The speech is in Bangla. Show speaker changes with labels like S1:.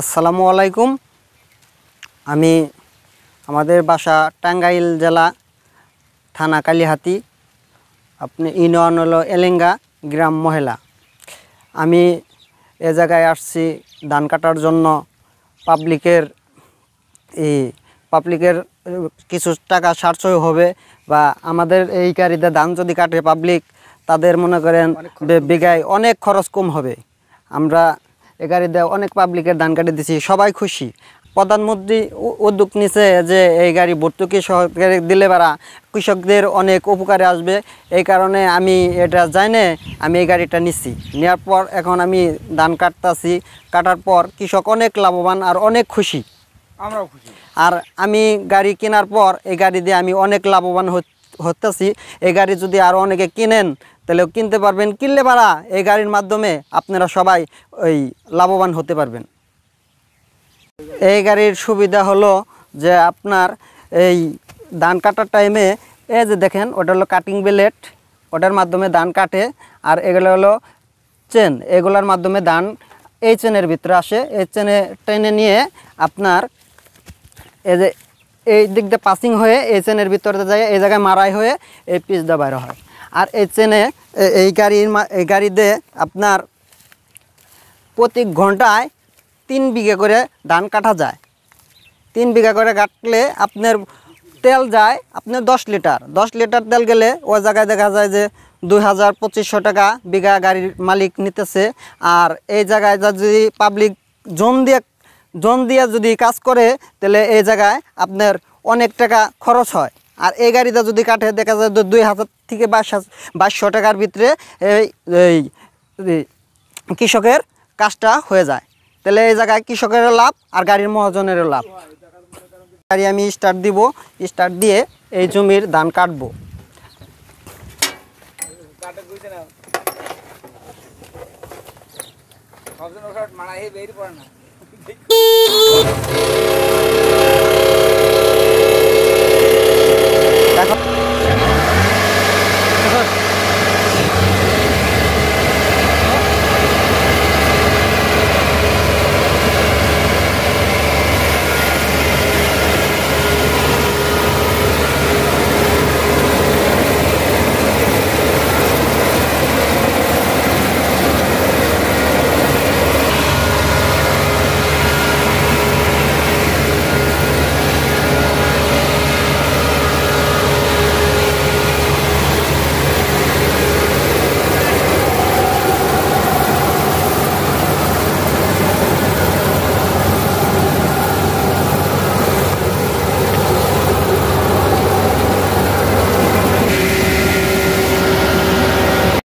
S1: আসসালামু আলাইকুম আমি আমাদের বাসা টাঙ্গাইল জেলা থানা কালিহাতি আপনি ইউনিয়ন হলো এলেঙ্গা গ্রাম মহিলা আমি এ জায়গায় আসছি ধান কাটার জন্য পাবলিকের এই পাবলিকের কিছু টাকা সারচয় হবে বা আমাদের এই গাড়িতে ধান যদি কাটে পাবলিক তাদের মনে করেন বিঘায় অনেক খরচ কম হবে আমরা এ দেওয়া অনেক পাবলিকের ধান কাটি দিছি সবাই খুশি প্রধানমন্ত্রী উদ্যোগ নিছে যে এই গাড়ি ভর্তুকি সরকারে দিলে বাড়া কৃষকদের অনেক উপকারে আসবে এই কারণে আমি এটা জানে আমি এই গাড়িটা নিছি নেওয়ার পর এখন আমি ধান কাটতাছি কাটার পর কৃষক অনেক লাভবান আর অনেক খুশি আমরাও খুশি আর আমি গাড়ি কেনার পর এই গাড়ি দিয়ে আমি অনেক লাভবান হতেছি এই গাড়ি যদি আরও অনেকে কিনেন তাহলে কিনতে পারবেন কিনলে পারা এই গাড়ির মাধ্যমে আপনারা সবাই ওই লাভবান হতে পারবেন এই গাড়ির সুবিধা হলো যে আপনার এই ধান কাটার টাইমে এই যে দেখেন ওটা হলো কাটিং বেলেট ওটার মাধ্যমে ধান কাটে আর এগুলো হলো চেন এগুলোর মাধ্যমে ধান এই চেনের ভিতরে আসে এই চেনে টেনে নিয়ে আপনার এই যে এই দিক দিয়ে পাসিং হয়ে এই চেনের ভিতরে যায় এই জায়গায় মারাই হয়ে এই পিস দেওয়া বাইরে হয় আর এই চেনে এই গাড়ির এই গাড়িতে আপনার প্রতি ঘন্টায় তিন বিঘা করে ধান কাটা যায় তিন বিঘা করে কাটলে আপনার তেল যায় আপনার দশ লিটার দশ লিটার তেল গেলে ওই জায়গায় দেখা যায় যে দুই হাজার পঁচিশশো টাকা বিঘা গাড়ির মালিক নিতেছে আর এই জায়গায় যদি পাবলিক জোন দিয়ে জোন দিয়ে যদি কাজ করে তাহলে এই জায়গায় আপনার অনেক টাকা খরচ হয় আর এই গাড়িটা যদি কাঠে দেখা যায় দুই হাজার থেকে বাইশ বাইশশো টাকার ভিতরে এই কৃষকের কাজটা হয়ে যায় তাহলে এই জায়গায় কৃষকেরও লাভ আর গাড়ির মহাজনেরও লাভ গাড়ি আমি স্টার্ট দিব স্টার্ট দিয়ে এই জমির ধান কাটবো মানে বের পড়ে না